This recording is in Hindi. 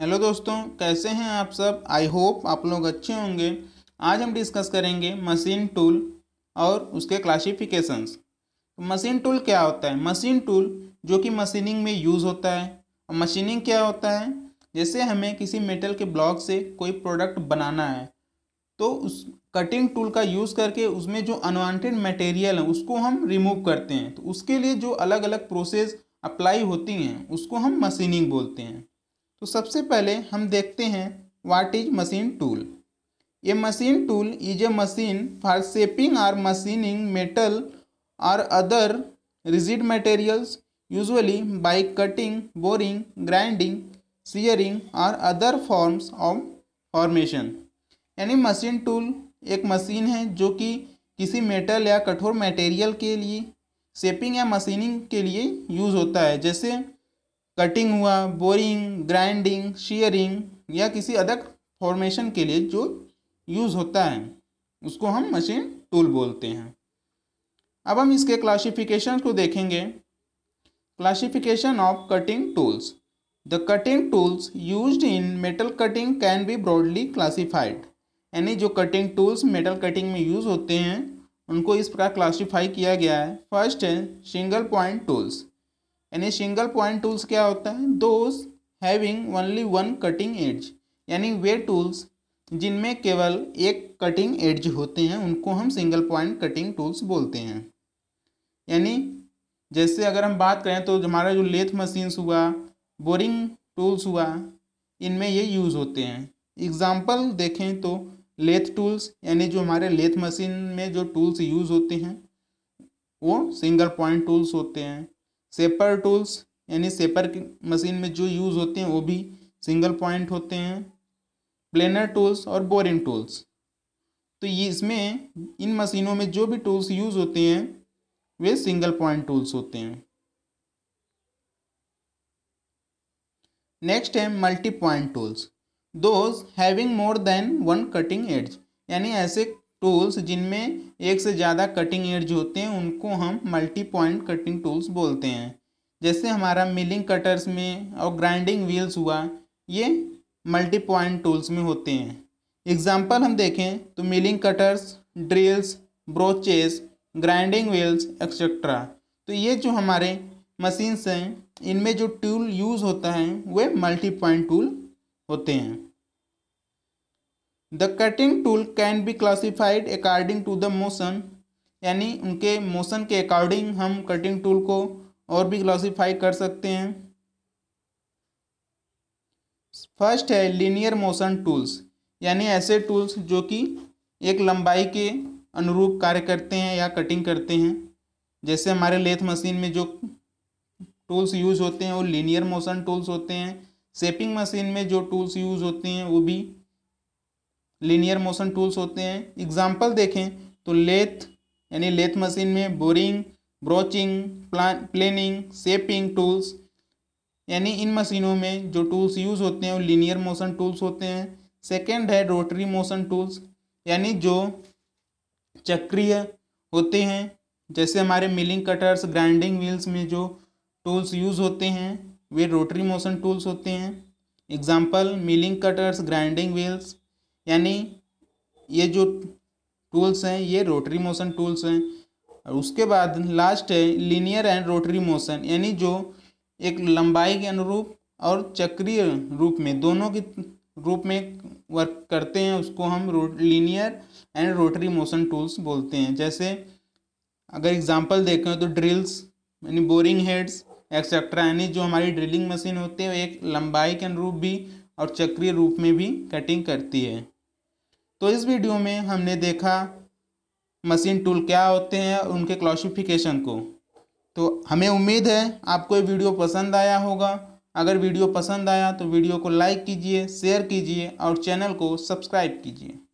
हेलो दोस्तों कैसे हैं आप सब आई होप आप लोग अच्छे होंगे आज हम डिस्कस करेंगे मशीन टूल और उसके क्लासिफिकेशंस मशीन टूल क्या होता है मशीन टूल जो कि मशीनिंग में यूज़ होता है और मशीनिंग क्या होता है जैसे हमें किसी मेटल के ब्लॉक से कोई प्रोडक्ट बनाना है तो उस कटिंग टूल का यूज़ करके उसमें जो अनवांटेड मटेरियल है उसको हम रिमूव करते हैं तो उसके लिए जो अलग अलग प्रोसेस अप्लाई होती हैं उसको हम मशीनिंग बोलते हैं तो सबसे पहले हम देखते हैं वाट इज मशीन टूल ये machine tool is a machine for shaping or machining metal और other rigid materials usually by cutting boring grinding shearing और अदर फॉर्म्स ऑफ फॉर्मेशन यानी मशीन टूल एक मशीन है जो कि किसी मेटल या कठोर मटेरियल के लिए शेपिंग या मशीनिंग के लिए यूज़ होता है जैसे कटिंग हुआ बोरिंग ग्राइंडिंग शेयरिंग या किसी अदर फॉर्मेशन के लिए जो यूज़ होता है उसको हम मशीन टूल बोलते हैं अब हम इसके क्लासिफिकेशन को देखेंगे classification of cutting tools the cutting tools use in metal cutting can be broadly classified यानी जो कटिंग टूल्स मेटल कटिंग में यूज़ होते हैं उनको इस प्रकार क्लासिफाई किया गया है फर्स्ट है सिंगल पॉइंट टूल्स यानी सिंगल पॉइंट टूल्स क्या होता है those having only one cutting edge यानी वे टूल्स जिनमें केवल एक कटिंग एड्ज होते हैं उनको हम सिंगल पॉइंट कटिंग टूल्स बोलते हैं यानी जैसे अगर हम बात करें तो हमारा जो लेथ मशीन्स हुआ बोरिंग टूल्स हुआ इनमें ये यूज़ होते हैं एग्ज़ाम्पल देखें तो लेथ टूल्स यानी जो हमारे लेथ मशीन में जो टूल्स यूज़ होते हैं वो सिंगल पॉइंट टूल्स होते हैं सेपर टूल्स यानी सेपर की मशीन में जो यूज़ होते हैं वो भी सिंगल पॉइंट होते हैं प्लेनर टूल्स और बोरिंग टूल्स तो ये इसमें इन मशीनों में जो भी टूल्स यूज़ होते हैं वे सिंगल पॉइंट टूल्स होते हैं नेक्स्ट है multi point tools those having more than one cutting edges यानी ऐसे टूल्स जिनमें एक से ज़्यादा कटिंग एड्ज होते हैं उनको हम मल्टी पॉइंट कटिंग टूल्स बोलते हैं जैसे हमारा मिलिंग कटर्स में और ग्राइंडिंग व्हील्स हुआ ये मल्टी पॉइंट टूल्स में होते हैं एग्जाम्पल हम देखें तो milling cutters drills broaches grinding wheels etcetera तो ये जो हमारे मशीन्स हैं इनमें जो टूल यूज़ होता है वे मल्टी पॉइंट टूल होते हैं the cutting tool can be classified according to the motion यानी उनके मोशन के अकॉर्डिंग हम कटिंग टूल को और भी क्लासीफाई कर सकते हैं फर्स्ट है लीनियर मोशन टूल्स यानी ऐसे टूल्स जो कि एक लंबाई के अनुरूप कार्य करते हैं या कटिंग करते हैं जैसे हमारे लेथ मशीन में जो टूल्स यूज़ होते हैं वो लीनियर मोशन टूल्स होते हैं सेपिंग मशीन में जो टूल्स यूज़ होते हैं वो भी लीनियर मोशन टूल्स होते हैं एग्जाम्पल देखें तो लेथ यानी लेथ मशीन में boring broaching plan planing shaping tools यानी इन मशीनों में जो टूल्स यूज़ होते हैं वो लीनियर मोशन टूल्स होते हैं सेकेंड है रोटरी मोशन टूल्स यानी जो चक्रीय होते हैं जैसे हमारे मिलिंग कटर्स ग्राइंडिंग व्हील्स में जो टूल्स यूज़ होते हैं वे रोटरी मोशन टूल्स होते हैं example milling cutters grinding wheels यानी ये जो टूल्स हैं ये रोटरी मोशन टूल्स हैं और उसके बाद लास्ट है लीनियर एंड रोटरी मोशन यानी जो एक लंबाई के अनुरूप और चक्रीय रूप में दोनों के रूप में वर्क करते हैं उसको हम linear and rotary motion tools बोलते हैं जैसे अगर एग्जांपल देखें तो ड्रिल्स यानी बोरिंग हेड्स एक्सेट्रा यानी जो हमारी ड्रिलिंग मशीन होती है एक लंबाई के अनुरूप भी और चक्रीय रूप में भी कटिंग करती है तो इस वीडियो में हमने देखा मशीन टूल क्या होते हैं और उनके क्लासिफिकेशन को तो हमें उम्मीद है आपको ये वीडियो पसंद आया होगा अगर वीडियो पसंद आया तो वीडियो को लाइक कीजिए शेयर कीजिए और चैनल को सब्सक्राइब कीजिए